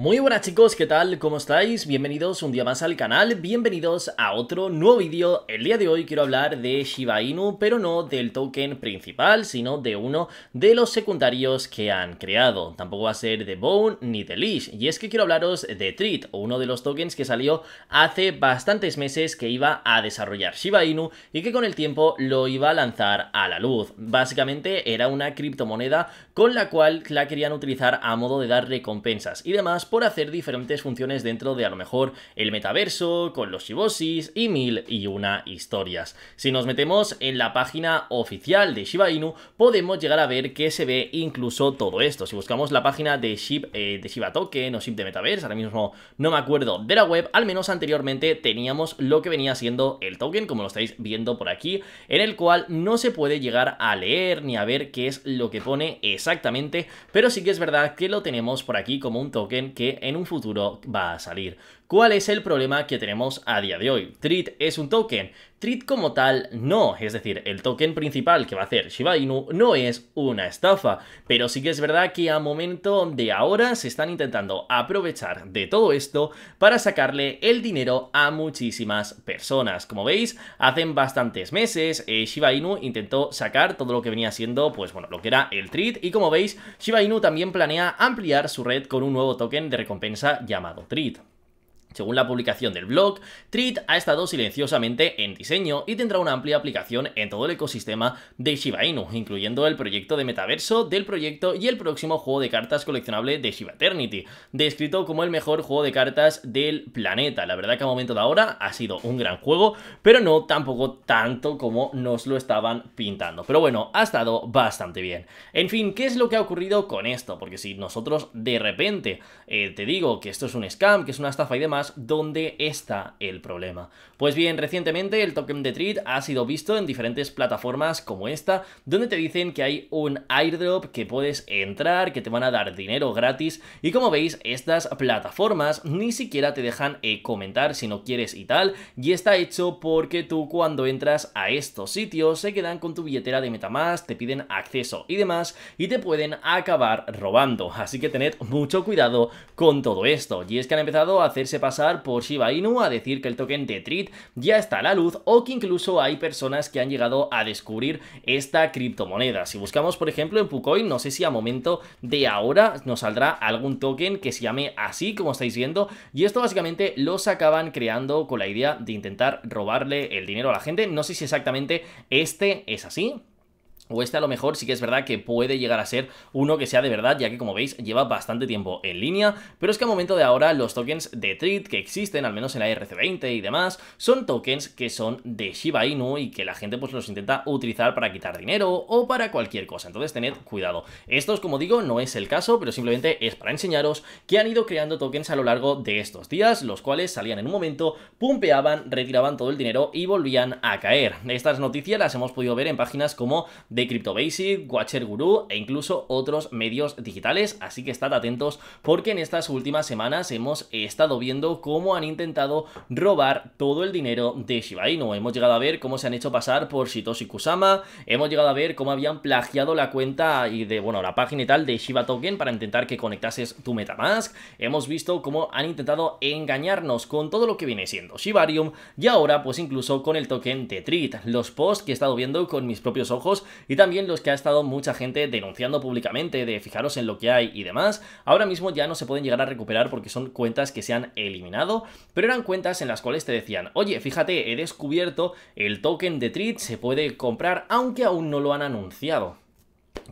Muy buenas chicos, ¿qué tal? ¿Cómo estáis? Bienvenidos un día más al canal, bienvenidos a otro nuevo vídeo. El día de hoy quiero hablar de Shiba Inu, pero no del token principal, sino de uno de los secundarios que han creado. Tampoco va a ser de Bone ni de Leash, y es que quiero hablaros de Treat, uno de los tokens que salió hace bastantes meses que iba a desarrollar Shiba Inu y que con el tiempo lo iba a lanzar a la luz. Básicamente era una criptomoneda con la cual la querían utilizar a modo de dar recompensas y demás por hacer diferentes funciones dentro de a lo mejor el metaverso, con los shibosis y mil y una historias. Si nos metemos en la página oficial de Shiba Inu, podemos llegar a ver que se ve incluso todo esto. Si buscamos la página de, Shib, eh, de Shiba Token o Shib de Metaverse, ahora mismo no me acuerdo de la web, al menos anteriormente teníamos lo que venía siendo el token, como lo estáis viendo por aquí, en el cual no se puede llegar a leer ni a ver qué es lo que pone exactamente, pero sí que es verdad que lo tenemos por aquí como un token que en un futuro va a salir. ¿Cuál es el problema que tenemos a día de hoy? Treat es un token. Treat como tal no, es decir, el token principal que va a hacer Shiba Inu no es una estafa, pero sí que es verdad que a momento de ahora se están intentando aprovechar de todo esto para sacarle el dinero a muchísimas personas. Como veis, hace bastantes meses eh, Shiba Inu intentó sacar todo lo que venía siendo, pues bueno, lo que era el Treat y como veis, Shiba Inu también planea ampliar su red con un nuevo token de recompensa llamado Treat. Según la publicación del blog, Treat ha estado silenciosamente en diseño y tendrá una amplia aplicación en todo el ecosistema de Shiba Inu, incluyendo el proyecto de metaverso del proyecto y el próximo juego de cartas coleccionable de Shiba Eternity, descrito como el mejor juego de cartas del planeta. La verdad que a momento de ahora ha sido un gran juego, pero no tampoco tanto como nos lo estaban pintando. Pero bueno, ha estado bastante bien. En fin, ¿qué es lo que ha ocurrido con esto? Porque si nosotros de repente eh, te digo que esto es un scam, que es una estafa y demás, dónde está el problema. Pues bien, recientemente el token de Treat ha sido visto en diferentes plataformas como esta, donde te dicen que hay un airdrop que puedes entrar, que te van a dar dinero gratis, y como veis, estas plataformas ni siquiera te dejan eh, comentar si no quieres y tal, y está hecho porque tú cuando entras a estos sitios se quedan con tu billetera de Metamask, te piden acceso y demás, y te pueden acabar robando. Así que tened mucho cuidado con todo esto, y es que han empezado a hacerse pasar pasar por Shiba Inu a decir que el token de Trit ya está a la luz o que incluso hay personas que han llegado a descubrir esta criptomoneda. Si buscamos, por ejemplo, en Pucoin, no sé si a momento de ahora nos saldrá algún token que se llame así, como estáis viendo, y esto básicamente los acaban creando con la idea de intentar robarle el dinero a la gente. No sé si exactamente este es así, o este a lo mejor sí que es verdad que puede llegar a ser uno que sea de verdad, ya que como veis lleva bastante tiempo en línea, pero es que a momento de ahora los tokens de Treat que existen, al menos en la RC20 y demás, son tokens que son de Shiba Inu y que la gente pues los intenta utilizar para quitar dinero o para cualquier cosa, entonces tened cuidado. Estos como digo no es el caso, pero simplemente es para enseñaros que han ido creando tokens a lo largo de estos días, los cuales salían en un momento, pumpeaban, retiraban todo el dinero y volvían a caer. Estas noticias las hemos podido ver en páginas como de CryptoBasic, Watcher Guru e incluso otros medios digitales, así que estad atentos porque en estas últimas semanas hemos estado viendo cómo han intentado robar todo el dinero de Shiba Inu. Hemos llegado a ver cómo se han hecho pasar por Shitoshi Kusama, hemos llegado a ver cómo habían plagiado la cuenta y de, bueno, la página y tal de Shiba Token para intentar que conectases tu MetaMask. Hemos visto cómo han intentado engañarnos con todo lo que viene siendo Shibarium y ahora pues incluso con el token de Los posts que he estado viendo con mis propios ojos y también los que ha estado mucha gente denunciando públicamente de fijaros en lo que hay y demás, ahora mismo ya no se pueden llegar a recuperar porque son cuentas que se han eliminado, pero eran cuentas en las cuales te decían, oye, fíjate, he descubierto el token de Treat, se puede comprar aunque aún no lo han anunciado.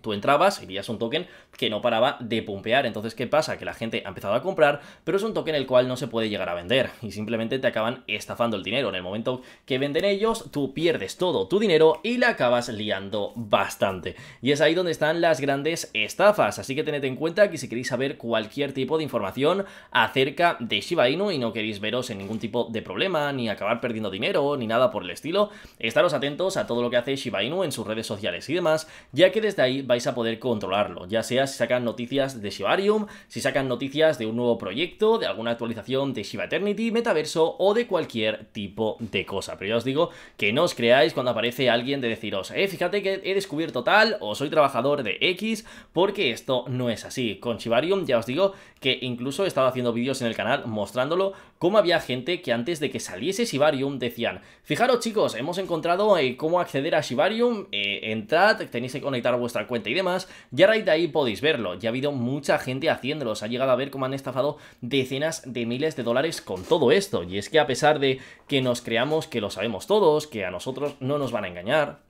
Tú entrabas y veías un token que no paraba de pumpear. Entonces, ¿qué pasa? Que la gente ha empezado a comprar, pero es un token el cual no se puede llegar a vender. Y simplemente te acaban estafando el dinero. En el momento que venden ellos, tú pierdes todo tu dinero y la acabas liando bastante. Y es ahí donde están las grandes estafas. Así que tened en cuenta que si queréis saber cualquier tipo de información acerca de Shiba Inu y no queréis veros en ningún tipo de problema, ni acabar perdiendo dinero, ni nada por el estilo, estaros atentos a todo lo que hace Shiba Inu en sus redes sociales y demás, ya que desde ahí vais a poder controlarlo, ya sea si sacan noticias de Shibarium, si sacan noticias de un nuevo proyecto, de alguna actualización de Shiba Eternity, Metaverso o de cualquier tipo de cosa. Pero ya os digo que no os creáis cuando aparece alguien de deciros, eh, fíjate que he descubierto tal o soy trabajador de X, porque esto no es así. Con Shibarium ya os digo que incluso he estado haciendo vídeos en el canal mostrándolo cómo había gente que antes de que saliese Shibarium decían, fijaros chicos, hemos encontrado eh, cómo acceder a Shibarium, eh, entrad, tenéis que conectar vuestra cuenta y demás, y ahora de ahí podéis verlo, ya ha habido mucha gente haciéndolo, se ha llegado a ver cómo han estafado decenas de miles de dólares con todo esto, y es que a pesar de que nos creamos que lo sabemos todos, que a nosotros no nos van a engañar,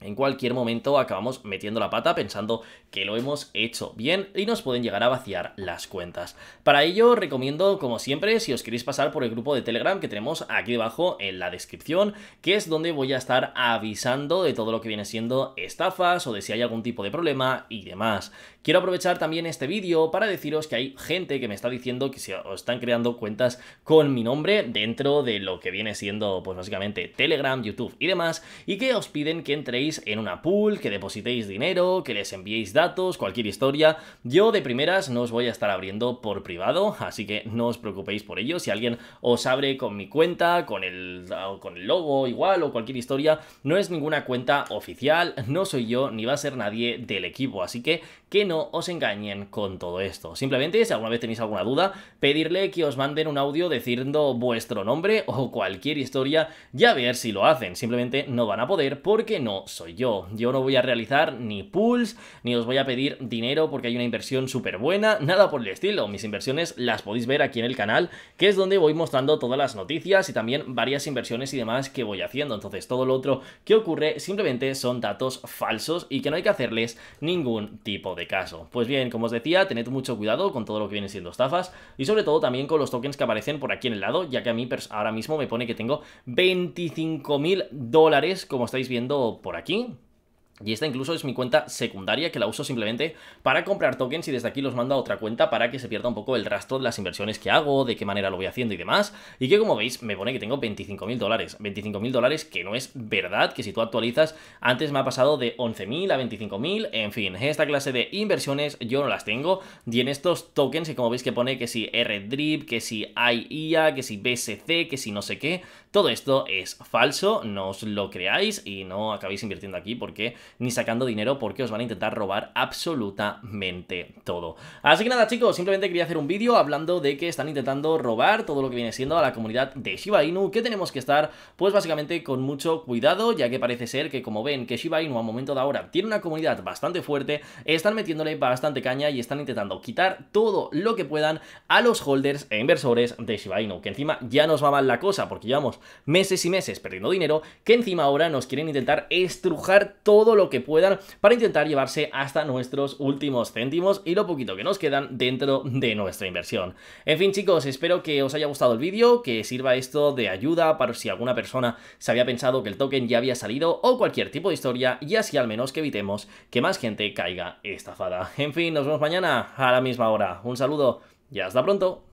en cualquier momento acabamos metiendo la pata pensando que lo hemos hecho bien y nos pueden llegar a vaciar las cuentas. Para ello recomiendo como siempre si os queréis pasar por el grupo de Telegram que tenemos aquí debajo en la descripción que es donde voy a estar avisando de todo lo que viene siendo estafas o de si hay algún tipo de problema y demás. Quiero aprovechar también este vídeo para deciros que hay gente que me está diciendo que se están creando cuentas con mi nombre dentro de lo que viene siendo pues básicamente Telegram, YouTube y demás y que os piden que entréis en una pool, que depositéis dinero, que les enviéis datos, cualquier historia. Yo de primeras no os voy a estar abriendo por privado, así que no os preocupéis por ello. Si alguien os abre con mi cuenta, con el, con el logo igual o cualquier historia, no es ninguna cuenta oficial, no soy yo ni va a ser nadie del equipo, así que que no os engañen con todo esto. Simplemente, si alguna vez tenéis alguna duda, pedirle que os manden un audio diciendo vuestro nombre o cualquier historia y a ver si lo hacen. Simplemente no van a poder porque no soy yo. Yo no voy a realizar ni pools, ni os voy a pedir dinero porque hay una inversión súper buena, nada por el estilo. Mis inversiones las podéis ver aquí en el canal, que es donde voy mostrando todas las noticias y también varias inversiones y demás que voy haciendo. Entonces todo lo otro que ocurre simplemente son datos falsos y que no hay que hacerles ningún tipo de caso. Pues bien, como os decía, tened mucho cuidado con todo lo que viene siendo estafas y sobre todo también con los tokens que aparecen por aquí en el lado, ya que a mí ahora mismo me pone que tengo 25 mil dólares, como estáis viendo por aquí aqui Y esta incluso es mi cuenta secundaria que la uso simplemente para comprar tokens y desde aquí los mando a otra cuenta para que se pierda un poco el rastro de las inversiones que hago, de qué manera lo voy haciendo y demás. Y que como veis me pone que tengo 25.000 dólares. 25.000 dólares que no es verdad, que si tú actualizas antes me ha pasado de 11.000 a 25.000. En fin, esta clase de inversiones yo no las tengo. Y en estos tokens que como veis que pone que si RDRIP, que si IIA, e que si BSC, que si no sé qué. Todo esto es falso, no os lo creáis y no acabéis invirtiendo aquí porque ni sacando dinero porque os van a intentar robar absolutamente todo. Así que nada chicos, simplemente quería hacer un vídeo hablando de que están intentando robar todo lo que viene siendo a la comunidad de Shiba Inu, que tenemos que estar pues básicamente con mucho cuidado, ya que parece ser que como ven que Shiba Inu a momento de ahora tiene una comunidad bastante fuerte, están metiéndole bastante caña y están intentando quitar todo lo que puedan a los holders e inversores de Shiba Inu, que encima ya nos va mal la cosa porque llevamos meses y meses perdiendo dinero, que encima ahora nos quieren intentar estrujar todo lo que puedan para intentar llevarse hasta nuestros últimos céntimos y lo poquito que nos quedan dentro de nuestra inversión. En fin chicos, espero que os haya gustado el vídeo, que sirva esto de ayuda para si alguna persona se había pensado que el token ya había salido o cualquier tipo de historia y así al menos que evitemos que más gente caiga estafada. En fin, nos vemos mañana a la misma hora. Un saludo y hasta pronto.